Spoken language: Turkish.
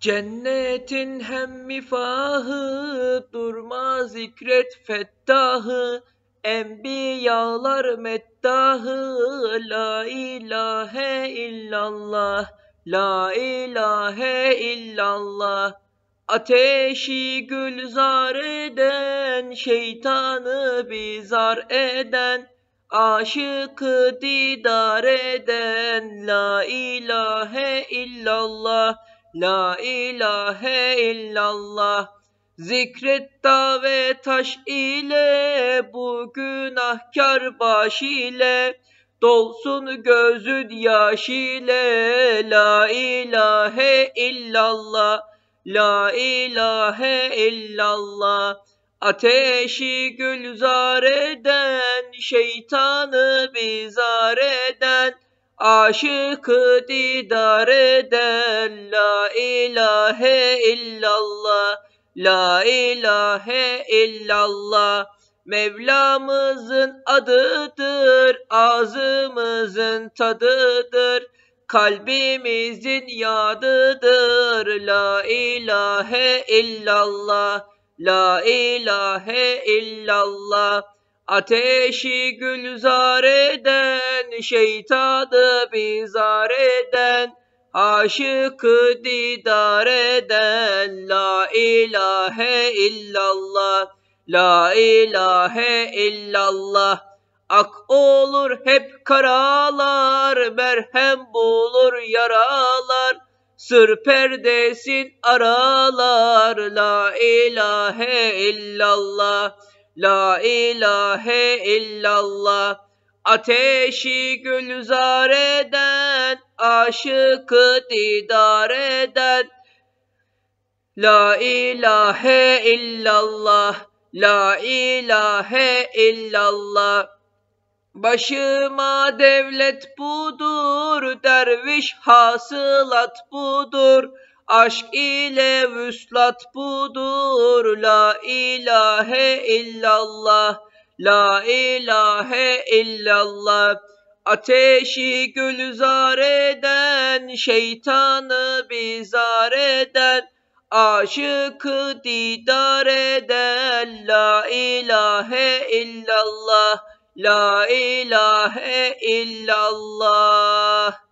Cennetin hem mifahı durma zikret fettahı Enbiyalar mettahı La ilahe illallah La ilahe illallah Ateşi gülzar eden Şeytanı bizar eden Aşıkı didar eden La ilahe illallah La ilahe illallah Zikret dave taş ile bu günahkar baş ile Dolsun gözün yaş ile La ilahe illallah La ilahe illallah Ateşi gülzar eden, şeytanı bizar eden, aşıkı didar eden, la ilahe illallah La ilahe illallah Mevlamızın adıdır Ağzımızın tadıdır Kalbimizin yadıdır La ilahe illallah La ilahe illallah Ateşi gülzar eden, şeytanı bizar eden, Aşıkı didar eden la ilahe illallah La ilahe illallah Ak olur hep karalar Merhem bulur yaralar Sır perdesin aralar La ilahe illallah La ilahe illallah Ateşi gülzar eden aşıkı didar eden La ilahe illallah La ilahe illallah Başıma devlet budur, derviş hasılat budur, aşk ile vüslat budur, la ilahe illallah, la ilahe illallah. Ateşi gülzar eden, şeytanı bizar eden, aşıkı didar eden, la ilahe illallah, la ilahe illallah.